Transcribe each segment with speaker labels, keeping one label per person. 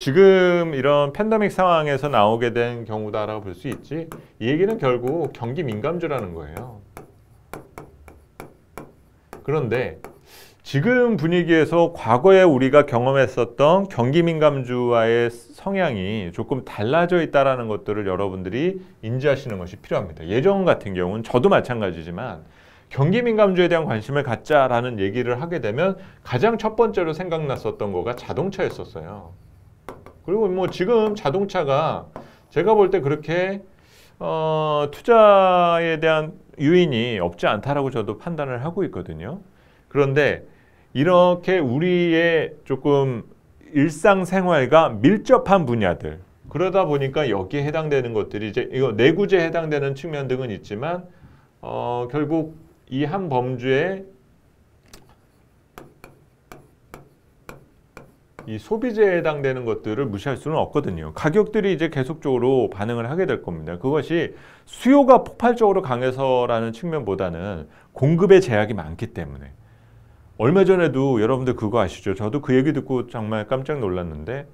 Speaker 1: 지금 이런 팬데믹 상황에서 나오게 된 경우다라고 볼 수 있지 이 얘기는 결국 경기 민감주라는 거예요. 그런데 지금 분위기에서 과거에 우리가 경험했었던 경기 민감주와의 성향이 조금 달라져 있다는 것들을 여러분들이 인지하시는 것이 필요합니다. 예전 같은 경우는 저도 마찬가지지만 경기 민감주에 대한 관심을 갖자라는 얘기를 하게 되면 가장 첫 번째로 생각났었던 거가 자동차였었어요. 그리고 뭐 지금 자동차가 제가 볼 때 그렇게 어, 투자에 대한 유인이 없지 않다라고 저도 판단을 하고 있거든요. 그런데 이렇게 우리의 조금 일상생활과 밀접한 분야들 그러다 보니까 여기에 해당되는 것들이 이제 이거 내구제 해당되는 측면 등은 있지만 어, 결국 이 한 범주에 이 소비재에 해당되는 것들을 무시할 수는 없거든요. 가격들이 이제 계속적으로 반응을 하게 될 겁니다. 그것이 수요가 폭발적으로 강해서라는 측면보다는 공급의 제약이 많기 때문에 얼마 전에도 여러분들 그거 아시죠? 저도 그 얘기 듣고 정말 깜짝 놀랐는데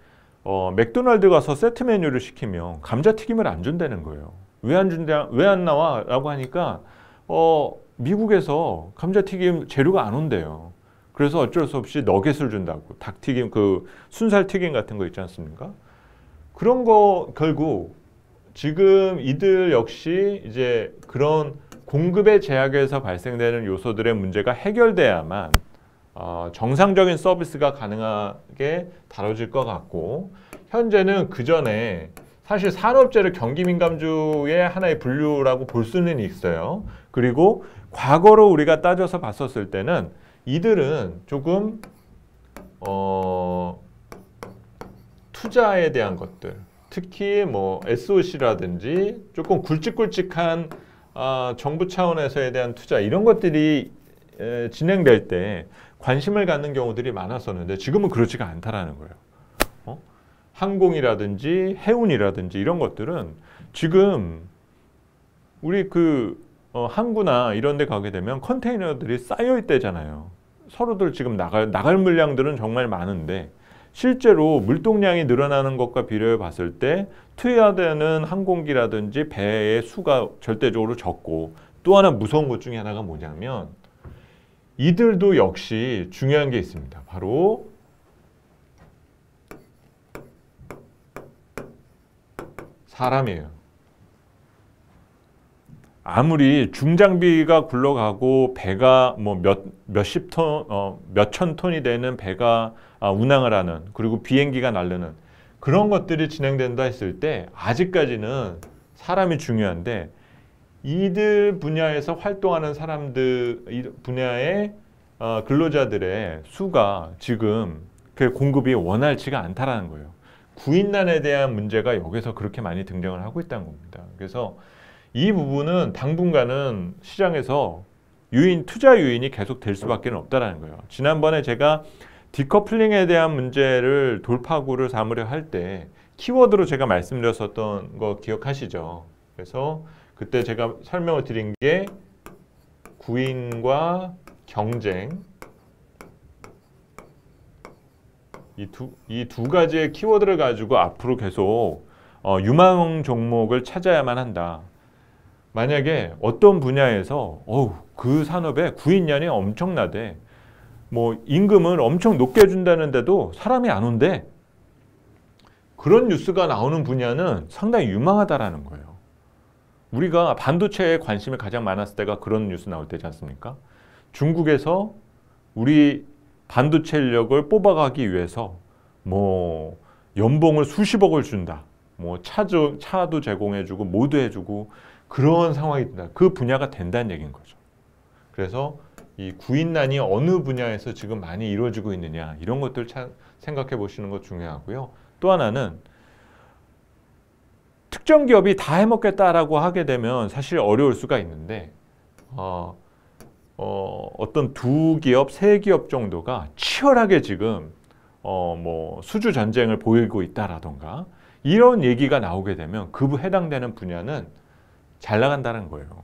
Speaker 1: 어, 맥도날드 가서 세트 메뉴를 시키면 감자튀김을 안 준다는 거예요. 왜 안 준다? 왜안 나와? 라고 하니까 어, 미국에서 감자튀김 재료가 안 온대요. 그래서 어쩔 수 없이 너겟을 준다고 닭튀김 그 순살튀김 같은 거 있지 않습니까? 그런 거 결국 지금 이들 역시 이제 그런 공급의 제약에서 발생되는 요소들의 문제가 해결돼야만 어, 정상적인 서비스가 가능하게 다뤄질 것 같고 현재는 그 전에 사실 산업재를 경기 민감주의 하나의 분류라고 볼 수는 있어요. 그리고 과거로 우리가 따져서 봤었을 때는 이들은 조금 어, 투자에 대한 것들 특히 뭐 SOC라든지 조금 굵직굵직한 어, 정부 차원에서에 대한 투자 이런 것들이 에, 진행될 때 관심을 갖는 경우들이 많았었는데 지금은 그렇지가 않다라는 거예요. 어? 항공이라든지 해운이라든지 이런 것들은 지금 우리 그 어, 항구나 이런 데 가게 되면 컨테이너들이 쌓여 있대잖아요. 서로들 지금 나갈, 나갈 물량들은 정말 많은데 실제로 물동량이 늘어나는 것과 비례해 봤을 때 투여되는 항공기라든지 배의 수가 절대적으로 적고 또 하나 무서운 것 중에 하나가 뭐냐면 이들도 역시 중요한 게 있습니다. 바로 사람이에요. 아무리 중장비가 굴러가고 배가 뭐 몇 몇십 톤, 어, 몇천 톤이 되는 배가 아, 운항을 하는 그리고 비행기가 날르는 그런 것들이 진행된다 했을 때 아직까지는 사람이 중요한데 이들 분야에서 활동하는 사람들 분야의 어, 근로자들의 수가 지금 그 공급이 원활치가 않다라는 거예요. 구인난에 대한 문제가 여기서 그렇게 많이 등장을 하고 있다는 겁니다. 그래서 이 부분은 당분간은 시장에서 유인 투자 유인이 계속 될 수밖에 없다라는 거예요. 지난번에 제가 디커플링에 대한 문제를 돌파구를 삼으려 할 때 키워드로 제가 말씀드렸었던 거 기억하시죠? 그래서 그때 제가 설명을 드린 게 구인과 경쟁 이 두 이 두 가지의 키워드를 가지고 앞으로 계속 어, 유망 종목을 찾아야만 한다. 만약에 어떤 분야에서 어우 그 산업에 구인년이 엄청나대 뭐 임금을 엄청 높게 준다는데도 사람이 안 온대 그런 뉴스가 나오는 분야는 상당히 유망하다라는 거예요 우리가 반도체에 관심이 가장 많았을 때가 그런 뉴스 나올 때지 않습니까 중국에서 우리 반도체 인력을 뽑아가기 위해서 뭐 연봉을 수십억을 준다 뭐 차도, 차도 제공해주고 모두 해주고 그런 상황이 된다. 그 분야가 된다는 얘기인 거죠. 그래서 이 구인난이 어느 분야에서 지금 많이 이루어지고 있느냐 이런 것들 생각해 보시는 것 중요하고요. 또 하나는 특정 기업이 다 해먹겠다라고 하게 되면 사실 어려울 수가 있는데 어, 어, 어떤 두 기업, 세 기업 정도가 치열하게 지금 어, 뭐 수주 전쟁을 보이고 있다라던가 이런 얘기가 나오게 되면 그 해당되는 분야는 잘 나간다는 거예요.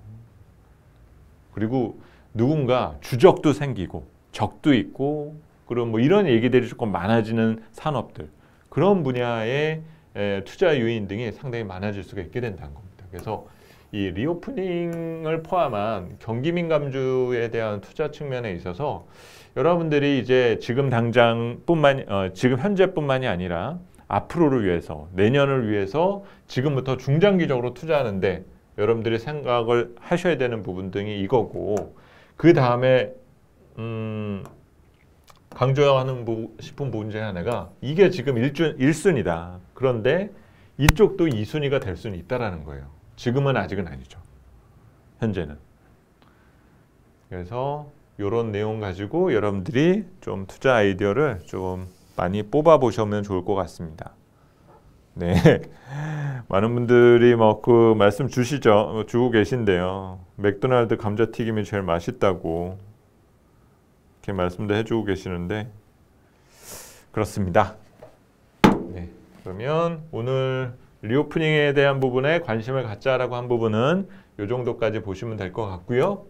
Speaker 1: 그리고 누군가 주적도 생기고 적도 있고 그런 뭐 이런 얘기들이 조금 많아지는 산업들 그런 분야의 투자 요인 등이 상당히 많아질 수가 있게 된다는 겁니다. 그래서 이 리오프닝을 포함한 경기 민감주에 대한 투자 측면에 있어서 여러분들이 이제 지금 당장뿐만 어, 지금 현재뿐만이 아니라 앞으로를 위해서 내년을 위해서 지금부터 중장기적으로 투자하는데 여러분들이 생각을 하셔야 되는 부분 등이 이거고 그 다음에 음 강조하는 부, 싶은 부분 중에 하나가 이게 지금 1주, 1순위다. 그런데 이쪽도 2순위가 될 수는 있다라는 거예요. 지금은 아직은 아니죠. 현재는. 그래서 이런 내용 가지고 여러분들이 좀 투자 아이디어를 좀 많이 뽑아보시면 좋을 것 같습니다. 네. 많은 분들이 뭐 그 말씀 주시죠. 주고 계신데요. 맥도날드 감자튀김이 제일 맛있다고 이렇게 말씀도 해주고 계시는데 그렇습니다. 네. 그러면 오늘 리오프닝에 대한 부분에 관심을 갖자라고 한 부분은 이 정도까지 보시면 될 것 같고요.